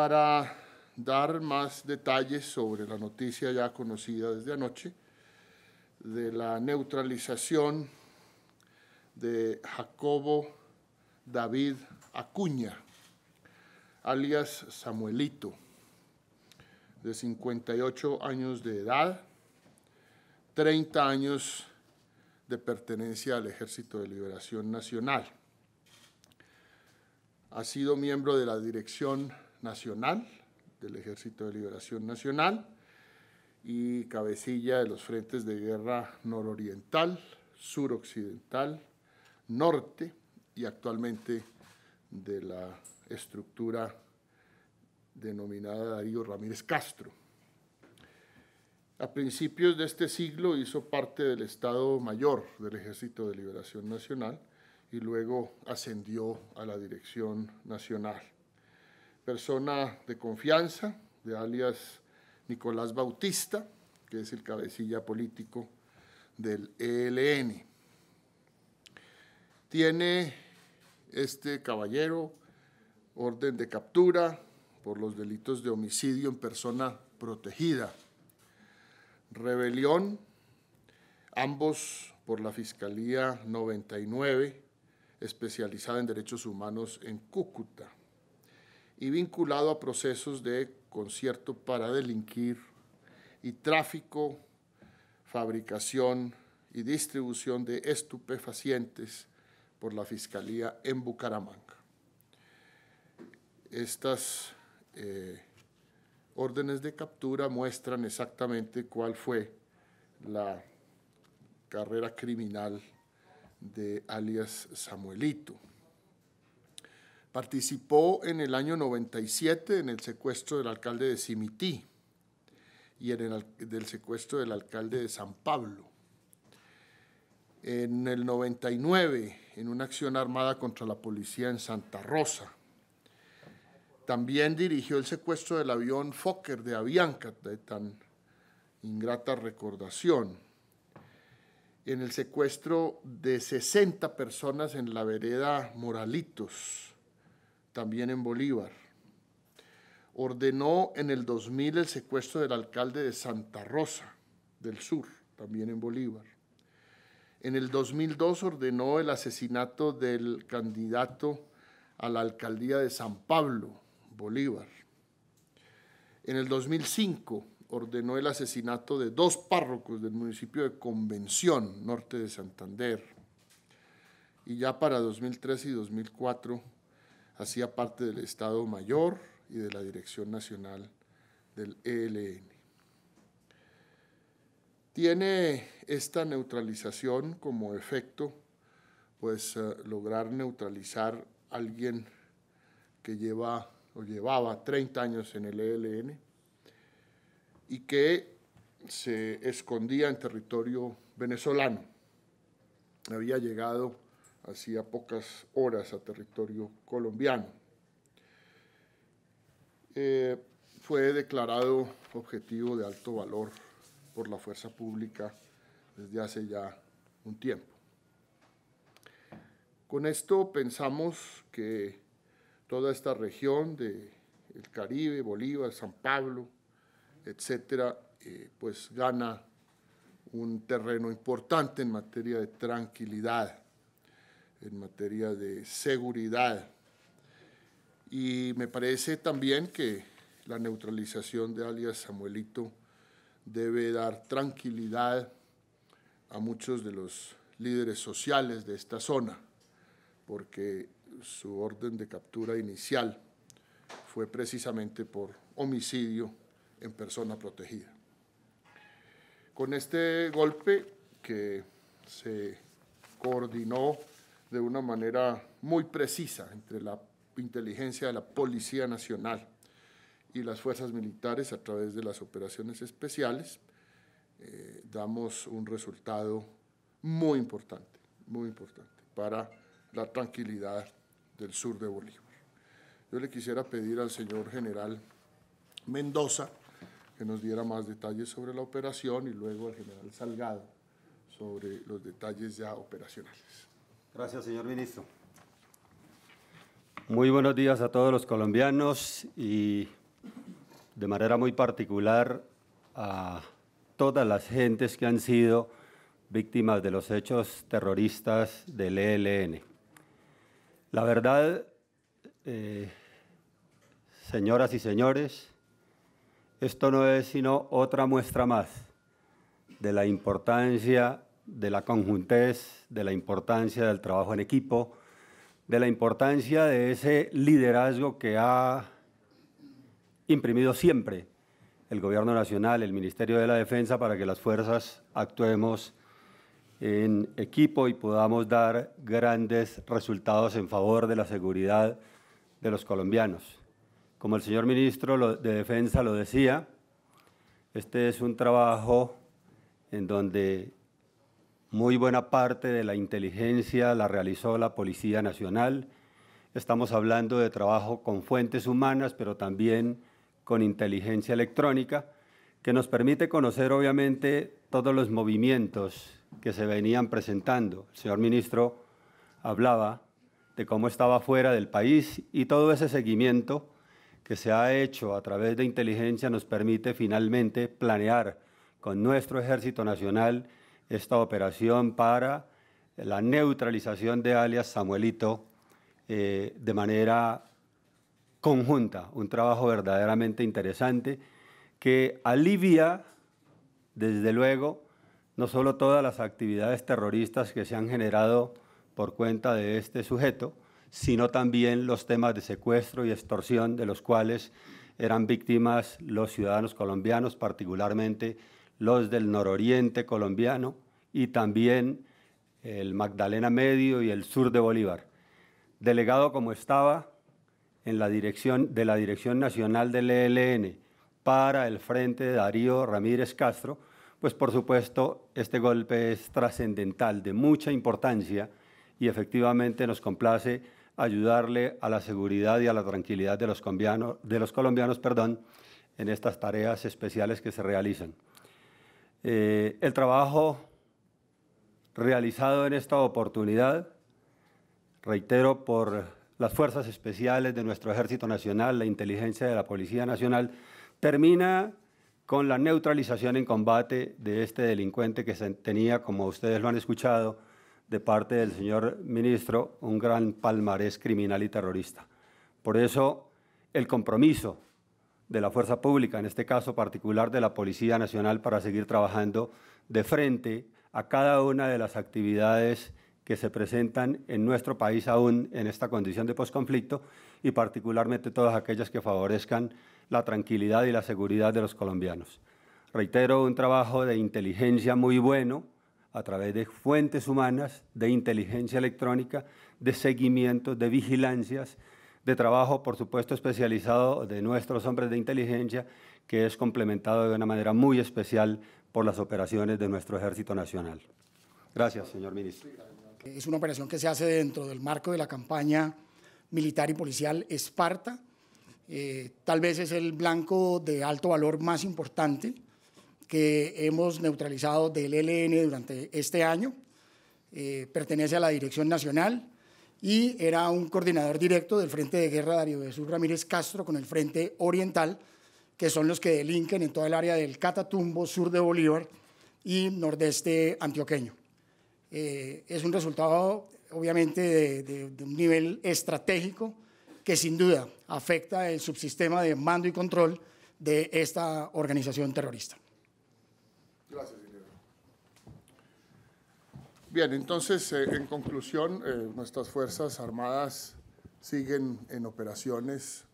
para dar más detalles sobre la noticia ya conocida desde anoche de la neutralización de Jacobo David Acuña, alias Samuelito, de 58 años de edad, 30 años de pertenencia al Ejército de Liberación Nacional. Ha sido miembro de la Dirección Nacional, del Ejército de Liberación Nacional y cabecilla de los frentes de guerra nororiental, suroccidental, norte y actualmente de la estructura denominada Darío Ramírez Castro. A principios de este siglo hizo parte del Estado Mayor del Ejército de Liberación Nacional y luego ascendió a la Dirección Nacional persona de confianza, de alias Nicolás Bautista, que es el cabecilla político del ELN. Tiene este caballero orden de captura por los delitos de homicidio en persona protegida, rebelión, ambos por la Fiscalía 99, especializada en derechos humanos en Cúcuta y vinculado a procesos de concierto para delinquir y tráfico, fabricación y distribución de estupefacientes por la Fiscalía en Bucaramanga. Estas eh, órdenes de captura muestran exactamente cuál fue la carrera criminal de alias Samuelito. Participó en el año 97 en el secuestro del alcalde de Cimití y en el del secuestro del alcalde de San Pablo. En el 99, en una acción armada contra la policía en Santa Rosa. También dirigió el secuestro del avión Fokker de Avianca, de tan ingrata recordación. En el secuestro de 60 personas en la vereda Moralitos también en Bolívar. Ordenó en el 2000 el secuestro del alcalde de Santa Rosa del Sur, también en Bolívar. En el 2002 ordenó el asesinato del candidato a la alcaldía de San Pablo, Bolívar. En el 2005 ordenó el asesinato de dos párrocos del municipio de Convención, norte de Santander. Y ya para 2003 y 2004 Hacía parte del Estado Mayor y de la Dirección Nacional del ELN. Tiene esta neutralización como efecto, pues eh, lograr neutralizar a alguien que lleva o llevaba 30 años en el ELN y que se escondía en territorio venezolano. Había llegado hacía pocas horas a territorio colombiano. Eh, fue declarado objetivo de alto valor por la fuerza pública desde hace ya un tiempo. Con esto pensamos que toda esta región de el Caribe, Bolívar, San Pablo, etcétera, eh, pues gana un terreno importante en materia de tranquilidad en materia de seguridad. Y me parece también que la neutralización de alias Samuelito debe dar tranquilidad a muchos de los líderes sociales de esta zona, porque su orden de captura inicial fue precisamente por homicidio en persona protegida. Con este golpe que se coordinó de una manera muy precisa entre la inteligencia de la Policía Nacional y las fuerzas militares a través de las operaciones especiales, eh, damos un resultado muy importante, muy importante para la tranquilidad del sur de Bolívar. Yo le quisiera pedir al señor general Mendoza que nos diera más detalles sobre la operación y luego al general Salgado sobre los detalles ya operacionales. Gracias, señor ministro. Muy buenos días a todos los colombianos y de manera muy particular a todas las gentes que han sido víctimas de los hechos terroristas del ELN. La verdad, eh, señoras y señores, esto no es sino otra muestra más de la importancia de la conjuntez, de la importancia del trabajo en equipo, de la importancia de ese liderazgo que ha imprimido siempre el Gobierno Nacional, el Ministerio de la Defensa, para que las fuerzas actuemos en equipo y podamos dar grandes resultados en favor de la seguridad de los colombianos. Como el señor ministro de Defensa lo decía, este es un trabajo en donde muy buena parte de la inteligencia la realizó la Policía Nacional. Estamos hablando de trabajo con fuentes humanas, pero también con inteligencia electrónica, que nos permite conocer obviamente todos los movimientos que se venían presentando. El señor ministro hablaba de cómo estaba fuera del país y todo ese seguimiento que se ha hecho a través de inteligencia nos permite finalmente planear con nuestro Ejército Nacional esta operación para la neutralización de alias Samuelito eh, de manera conjunta, un trabajo verdaderamente interesante que alivia, desde luego, no solo todas las actividades terroristas que se han generado por cuenta de este sujeto, sino también los temas de secuestro y extorsión de los cuales eran víctimas los ciudadanos colombianos, particularmente los del nororiente colombiano y también el Magdalena Medio y el sur de Bolívar. Delegado como estaba en la dirección de la Dirección Nacional del ELN para el frente de Darío Ramírez Castro, pues por supuesto este golpe es trascendental, de mucha importancia y efectivamente nos complace ayudarle a la seguridad y a la tranquilidad de los, colombianos, de los colombianos perdón, en estas tareas especiales que se realizan. Eh, el trabajo realizado en esta oportunidad, reitero, por las fuerzas especiales de nuestro Ejército Nacional, la inteligencia de la Policía Nacional, termina con la neutralización en combate de este delincuente que se tenía, como ustedes lo han escuchado, de parte del señor ministro, un gran palmarés criminal y terrorista. Por eso, el compromiso de la fuerza pública, en este caso particular de la Policía Nacional, para seguir trabajando de frente a cada una de las actividades que se presentan en nuestro país aún en esta condición de posconflicto y particularmente todas aquellas que favorezcan la tranquilidad y la seguridad de los colombianos. Reitero, un trabajo de inteligencia muy bueno a través de fuentes humanas, de inteligencia electrónica, de seguimiento, de vigilancias, de trabajo, por supuesto, especializado de nuestros hombres de inteligencia, que es complementado de una manera muy especial por las operaciones de nuestro Ejército Nacional. Gracias, señor ministro. Es una operación que se hace dentro del marco de la campaña militar y policial Esparta. Eh, tal vez es el blanco de alto valor más importante que hemos neutralizado del ELN durante este año. Eh, pertenece a la Dirección Nacional y era un coordinador directo del Frente de Guerra Darío Jesús Ramírez Castro con el Frente Oriental, que son los que delinquen en toda el área del Catatumbo, sur de Bolívar y nordeste antioqueño. Eh, es un resultado, obviamente, de, de un nivel estratégico que sin duda afecta el subsistema de mando y control de esta organización terrorista. Gracias. Bien, entonces, eh, en conclusión, eh, nuestras Fuerzas Armadas siguen en operaciones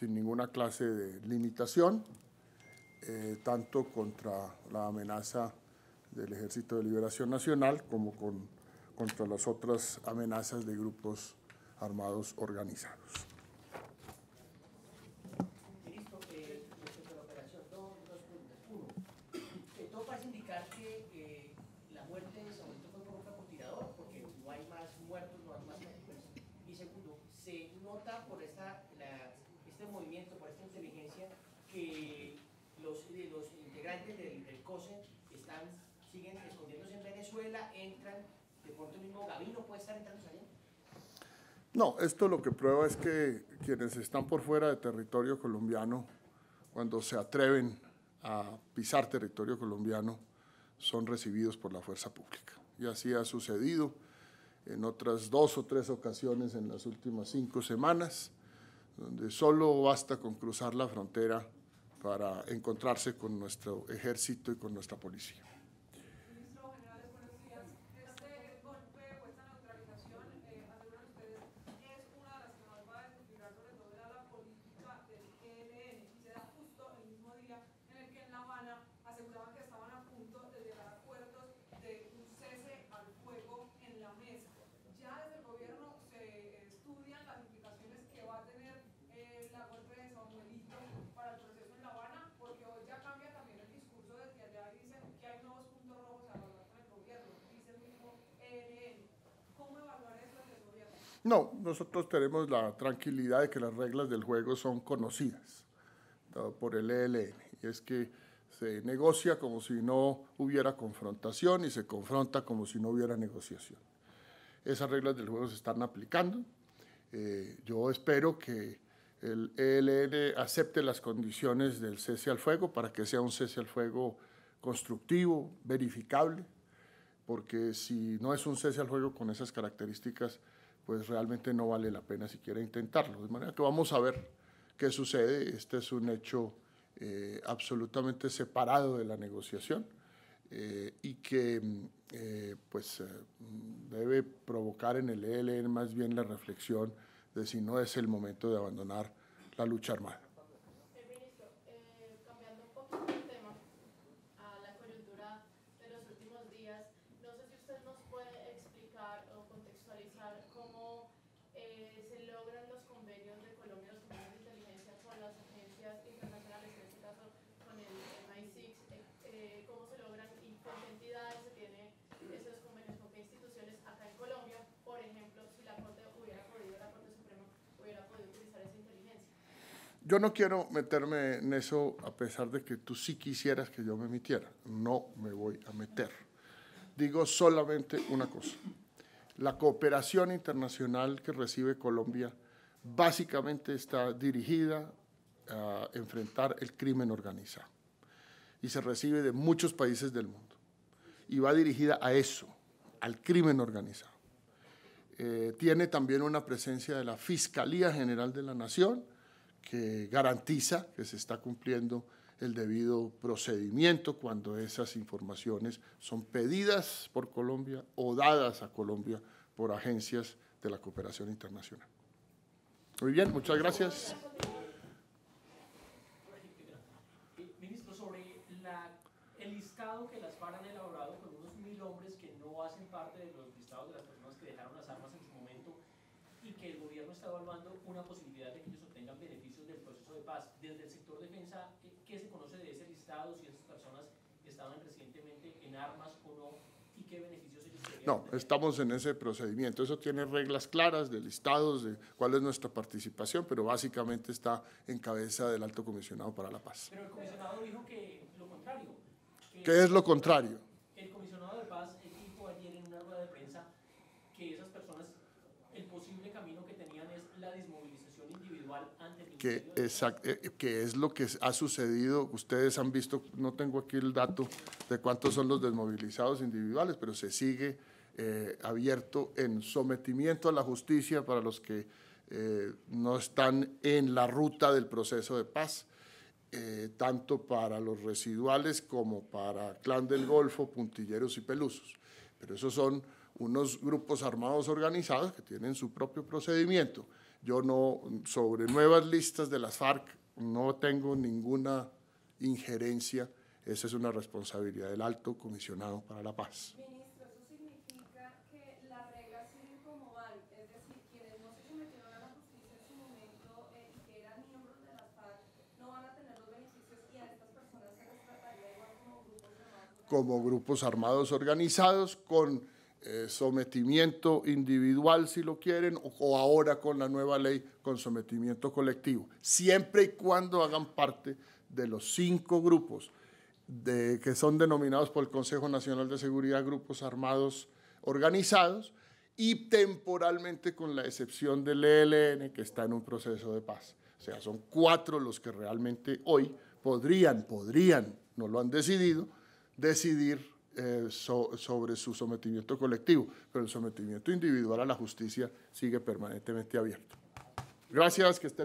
sin ninguna clase de limitación, eh, tanto contra la amenaza del Ejército de Liberación Nacional como contra las otras amenazas de grupos armados organizados. por esta, la, este movimiento, por esta inteligencia que los, los integrantes del, del, COSE están, siguen escondiéndose en Venezuela, entran, de pronto mismo Gabino puede estar entrando saliendo No, esto lo que prueba es que quienes están por fuera de territorio colombiano, cuando se atreven a pisar territorio colombiano, son recibidos por la fuerza pública. Y así ha sucedido en otras dos o tres ocasiones en las últimas cinco semanas, donde solo basta con cruzar la frontera para encontrarse con nuestro ejército y con nuestra policía. No, nosotros tenemos la tranquilidad de que las reglas del juego son conocidas por el ELN. Y es que se negocia como si no hubiera confrontación y se confronta como si no hubiera negociación. Esas reglas del juego se están aplicando. Eh, yo espero que el ELN acepte las condiciones del cese al fuego para que sea un cese al fuego constructivo, verificable, porque si no es un cese al fuego con esas características, pues realmente no vale la pena siquiera intentarlo. De manera que vamos a ver qué sucede. Este es un hecho eh, absolutamente separado de la negociación eh, y que eh, pues debe provocar en el ELN más bien la reflexión de si no es el momento de abandonar la lucha armada. contextualizar yo no quiero meterme en eso a pesar de que tú sí quisieras que yo me metiera. No me voy a meter. Digo solamente una cosa. La cooperación internacional que recibe Colombia básicamente está dirigida a enfrentar el crimen organizado y se recibe de muchos países del mundo. Y va dirigida a eso, al crimen organizado. Eh, tiene también una presencia de la Fiscalía General de la Nación, que garantiza que se está cumpliendo el debido procedimiento cuando esas informaciones son pedidas por Colombia o dadas a Colombia por agencias de la cooperación internacional. Muy bien, muchas gracias. paz. Desde el sector defensa, ¿qué se conoce de ese listado? Si esas personas estaban recientemente en armas o no, y qué beneficios ellos No, estamos en ese procedimiento. Eso tiene reglas claras de listados, de cuál es nuestra participación, pero básicamente está en cabeza del alto comisionado para la paz. Pero el comisionado dijo que lo contrario. ¿Qué es lo contrario? que, eh, que es lo que ha sucedido. Ustedes han visto, no tengo aquí el dato de cuántos son los desmovilizados individuales, pero se sigue eh, abierto en sometimiento a la justicia para los que eh, no están en la ruta del proceso de paz, tanto para los residuales como para Clan del Golfo, Puntilleros y Pelusos. Pero esos son unos grupos armados organizados que tienen su propio procedimiento. Yo no, sobre nuevas listas de las FARC, no tengo ninguna injerencia. Esa es una responsabilidad del alto comisionado para la paz. Ministro, ¿eso significa que la regla civil como van? Es decir, quienes no se sometieron a la justicia en su momento, eh, que eran miembros de las FARC, no van a tener los beneficios y a estas personas se les trataría igual como grupos armados? Como grupos armados organizados con eh, sometimiento individual, si lo quieren, o, ahora con la nueva ley, con sometimiento colectivo, siempre y cuando hagan parte de los cinco grupos que son denominados por el Consejo Nacional de Seguridad grupos armados organizados y temporalmente con la excepción del ELN, que está en un proceso de paz. O sea, son cuatro los que realmente hoy podrían, podrían, no lo han decidido, decidir eh, sobre su sometimiento colectivo, pero el sometimiento individual a la justicia sigue permanentemente abierto. Gracias, que estén